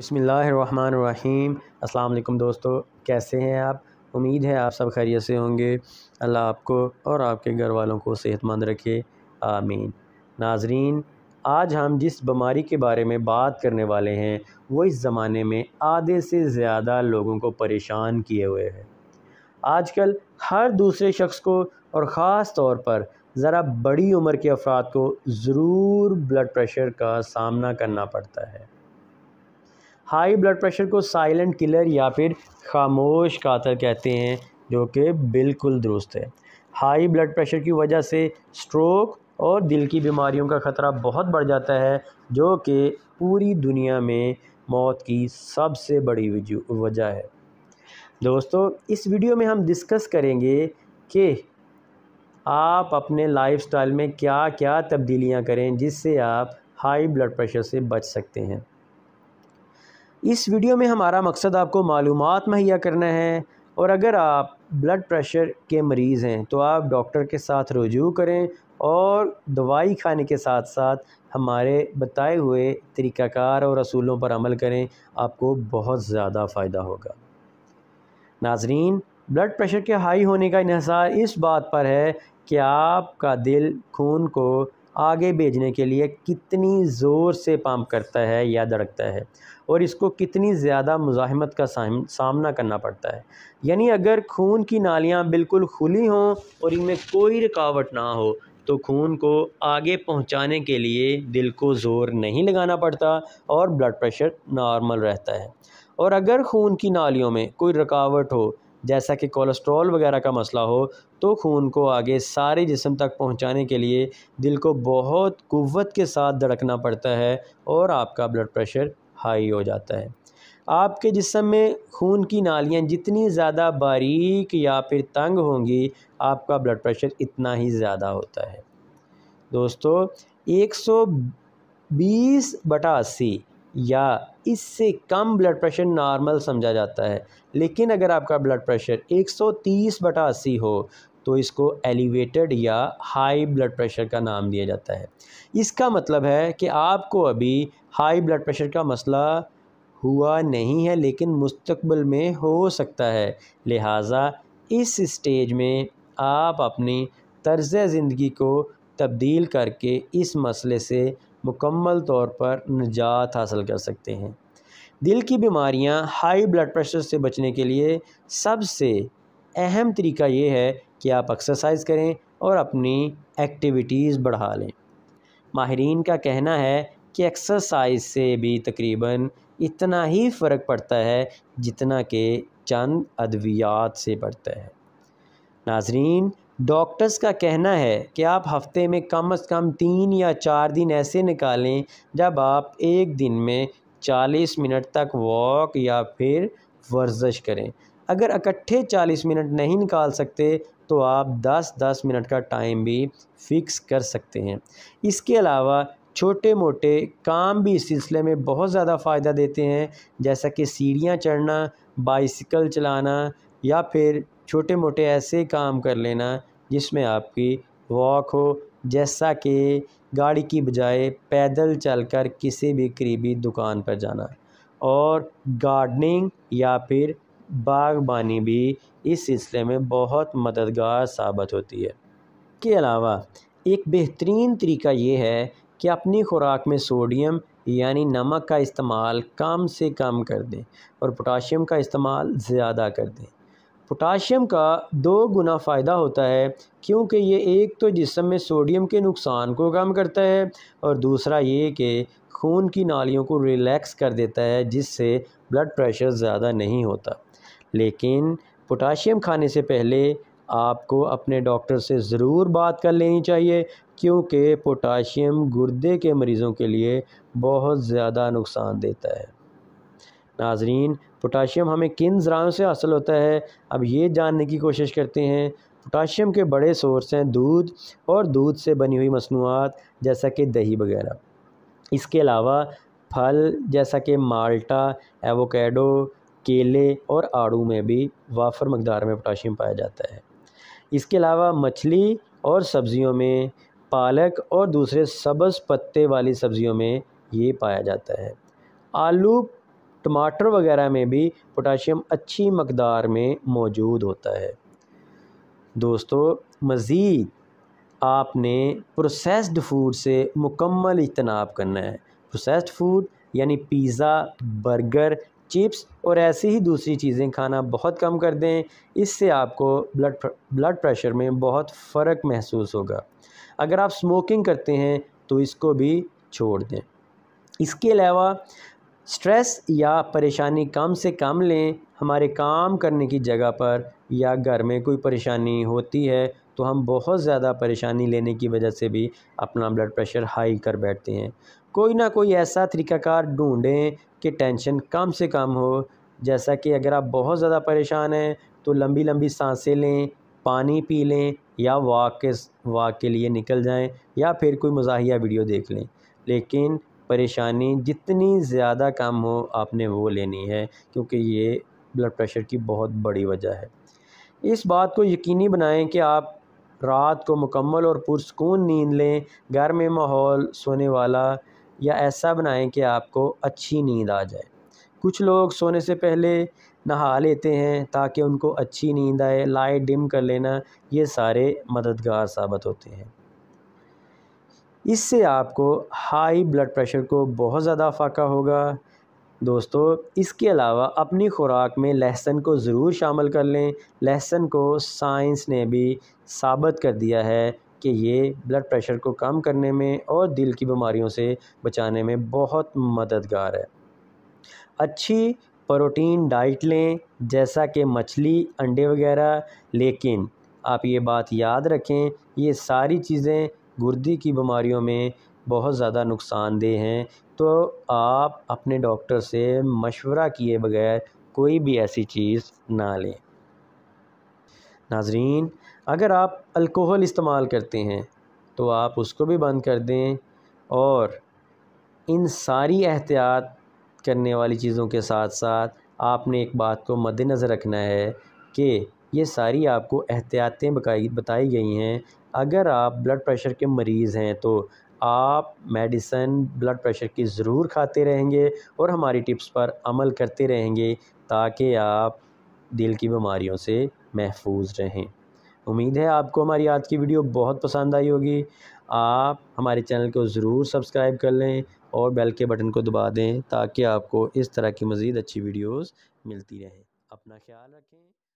बसमिल अल्लाम दोस्तों कैसे हैं आप उम्मीद है आप सब खैरियत से होंगे अल्लाह आपको और आपके घर वालों को सेहतमंद रखे आमीन नाजरीन आज हम जिस बीमारी के बारे में बात करने वाले हैं वो इस ज़माने में आधे से ज़्यादा लोगों को परेशान किए हुए आज आजकल हर दूसरे शख्स को और ख़ास तौर पर ज़रा बड़ी उम्र के अफराद को ज़रूर ब्लड प्रेशर का सामना करना पड़ता है हाई ब्लड प्रेशर को साइलेंट किलर या फिर खामोश कातर कहते हैं जो कि बिल्कुल दुरुस्त है हाई ब्लड प्रेशर की वजह से स्ट्रोक और दिल की बीमारियों का ख़तरा बहुत बढ़ जाता है जो कि पूरी दुनिया में मौत की सबसे बड़ी वजह है दोस्तों इस वीडियो में हम डिस्कस करेंगे कि आप अपने लाइफस्टाइल में क्या क्या तब्दीलियां करें जिससे आप हाई ब्लड प्रेशर से बच सकते हैं इस वीडियो में हमारा मकसद आपको मालूम मुहैया करना है और अगर आप ब्लड प्रेशर के मरीज़ हैं तो आप डॉक्टर के साथ रजू करें और दवाई खाने के साथ साथ हमारे बताए हुए तरीक़ाकार और असूलों पर अमल करें आपको बहुत ज़्यादा फ़ायदा होगा नाजरीन ब्लड प्रेशर के हाई होने का इहसार इस बात पर है कि आपका दिल खून को आगे भेजने के लिए कितनी ज़ोर से पम्प करता है या धड़कता है और इसको कितनी ज़्यादा मुजाहमत का सामना करना पड़ता है यानी अगर खून की नालियाँ बिल्कुल खुली हों और इनमें कोई रुकावट ना हो तो खून को आगे पहुंचाने के लिए दिल को ज़ोर नहीं लगाना पड़ता और ब्लड प्रेशर नॉर्मल रहता है और अगर खून की नालियों में कोई रुकावट हो जैसा कि कोलेस्ट्रॉल वगैरह का मसला हो तो खून को आगे सारे जिसम तक पहुंचाने के लिए दिल को बहुत कुवत के साथ धड़कना पड़ता है और आपका ब्लड प्रेशर हाई हो जाता है आपके जिसम में खून की नालियाँ जितनी ज़्यादा बारीक या फिर तंग होंगी आपका ब्लड प्रेशर इतना ही ज़्यादा होता है दोस्तों एक सौ बीस बटा अस्सी या इससे कम ब्लड प्रेशर नॉर्मल समझा जाता है लेकिन अगर आपका ब्लड प्रेशर 130 बटा अस्सी हो तो इसको एलिवेटेड या हाई ब्लड प्रेशर का नाम दिया जाता है इसका मतलब है कि आपको अभी हाई ब्लड प्रेशर का मसला हुआ नहीं है लेकिन मुस्तबल में हो सकता है लिहाजा इस स्टेज में आप अपनी तर्ज ज़िंदगी को तब्दील करके इस मसले से मुकम्मल तौर पर निजात हासिल कर सकते हैं दिल की बीमारियां हाई ब्लड प्रेशर से बचने के लिए सबसे अहम तरीका ये है कि आप एक्सरसाइज करें और अपनी एक्टिविटीज़ बढ़ा लें माहरीन का कहना है कि एक्सरसाइज से भी तकरीबन इतना ही फ़र्क पड़ता है जितना कि चंद अद्वियात से पड़ता है नाजरीन डॉक्टर्स का कहना है कि आप हफ्ते में कम से कम तीन या चार दिन ऐसे निकालें जब आप एक दिन में चालीस मिनट तक वॉक या फिर वर्जिश करें अगर इकट्ठे चालीस मिनट नहीं निकाल सकते तो आप दस दस मिनट का टाइम भी फ़िक्स कर सकते हैं इसके अलावा छोटे मोटे काम भी इस सिलसिले में बहुत ज़्यादा फ़ायदा देते हैं जैसा कि सीढ़ियाँ चढ़ना बाइसिकल चलाना या फिर छोटे मोटे ऐसे काम कर लेना जिसमें आपकी वॉक हो जैसा कि गाड़ी की बजाय पैदल चलकर किसी भी करीबी दुकान पर जाना और गार्डनिंग या फिर बागबानी भी इस सिलसिले में बहुत मददगार साबित होती है के अलावा एक बेहतरीन तरीका ये है कि अपनी खुराक में सोडियम यानी नमक का इस्तेमाल कम से कम कर दें और पोटाशियम का इस्तेमाल ज़्यादा कर दें पोटाशियम का दो गुना फ़ायदा होता है क्योंकि ये एक तो जिसम में सोडियम के नुकसान को कम करता है और दूसरा ये कि खून की नालियों को रिलैक्स कर देता है जिससे ब्लड प्रेशर ज़्यादा नहीं होता लेकिन पोटाशियम खाने से पहले आपको अपने डॉक्टर से ज़रूर बात कर लेनी चाहिए क्योंकि पोटाशियम गुर्दे के मरीज़ों के लिए बहुत ज़्यादा नुकसान देता है नाजरीन पोटाशियम हमें किन ज़राओं से हासिल होता है अब ये जानने की कोशिश करते हैं पोटाशियम के बड़े सोर्स हैं दूध और दूध से बनी हुई मसनूआत जैसा कि दही वगैरह इसके अलावा फल जैसा कि माल्टा एवोकेडो केले और आड़ू में भी वाफर मकदार में पोटाशियम पाया जाता है इसके अलावा मछली और सब्ज़ियों में पालक और दूसरे सब्ज़ पत्ते वाली सब्ज़ियों में ये पाया जाता है आलू टमाटर वगैरह में भी पोटाशियम अच्छी मकदार में मौजूद होता है दोस्तों मज़ीद आपने प्रोसेस्ड फूड से मुकम्मल इजतनाब करना है प्रोसेस्ड फूड यानी पिज़्ज़ा बर्गर चिप्स और ऐसी ही दूसरी चीज़ें खाना बहुत कम कर दें इससे आपको ब्लड ब्लड प्रेशर में बहुत फ़र्क महसूस होगा अगर आप स्मोकिंग करते हैं तो इसको भी छोड़ दें इसके अलावा स्ट्रेस या परेशानी कम से कम लें हमारे काम करने की जगह पर या घर में कोई परेशानी होती है तो हम बहुत ज़्यादा परेशानी लेने की वजह से भी अपना ब्लड प्रेशर हाई कर बैठते हैं कोई ना कोई ऐसा तरीकाकार ढूंढें कि टेंशन कम से कम हो जैसा कि अगर आप बहुत ज़्यादा परेशान हैं तो लंबी लंबी सांसें लें पानी पी लें या वॉक के वॉक के लिए निकल जाएं या फिर कोई मजाहिया वीडियो देख लें लेकिन परेशानी जितनी ज़्यादा कम हो आपने वो लेनी है क्योंकि ये ब्लड प्रेशर की बहुत बड़ी वजह है इस बात को यकीनी बनाएं कि आप रात को मुकम्मल और पुरसकून नींद लें घर में माहौल सोने वाला या ऐसा बनाएं कि आपको अच्छी नींद आ जाए कुछ लोग सोने से पहले नहा लेते हैं ताकि उनको अच्छी नींद आए लाइट डिम कर लेना ये सारे मददगार साबित होते हैं इससे आपको हाई ब्लड प्रेशर को बहुत ज़्यादा फाका होगा दोस्तों इसके अलावा अपनी खुराक में लहसन को ज़रूर शामिल कर लें लहसन को साइंस ने भी साबित कर दिया है कि ये ब्लड प्रेशर को कम करने में और दिल की बीमारियों से बचाने में बहुत मददगार है अच्छी प्रोटीन डाइट लें जैसा कि मछली अंडे वगैरह लेकिन आप ये बात याद रखें ये सारी चीज़ें गुर्दे की बीमारियों में बहुत ज़्यादा नुकसानदेह हैं तो आप अपने डॉक्टर से मशवरा किए बगैर कोई भी ऐसी चीज़ ना लें नाजरीन अगर आप अल्कोहल इस्तेमाल करते हैं तो आप उसको भी बंद कर दें और इन सारी एहतियात करने वाली चीज़ों के साथ साथ आपने एक बात को मद्दनज़र रखना है कि ये सारी आपको एहतियातें बताई बताई गई हैं अगर आप ब्लड प्रेशर के मरीज़ हैं तो आप मेडिसन ब्लड प्रेशर की ज़रूर खाते रहेंगे और हमारी टिप्स पर अमल करते रहेंगे ताकि आप दिल की बीमारियों से महफूज रहें उम्मीद है आपको हमारी आज की वीडियो बहुत पसंद आई होगी आप हमारे चैनल को ज़रूर सब्सक्राइब कर लें और बेल के बटन को दबा दें ताकि आपको इस तरह की मज़ीद अच्छी वीडियोस मिलती रहें अपना ख्याल रखें